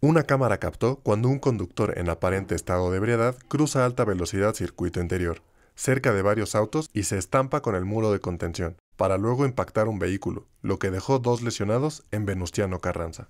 Una cámara captó cuando un conductor en aparente estado de ebriedad cruza a alta velocidad circuito interior, cerca de varios autos y se estampa con el muro de contención, para luego impactar un vehículo, lo que dejó dos lesionados en Venustiano Carranza.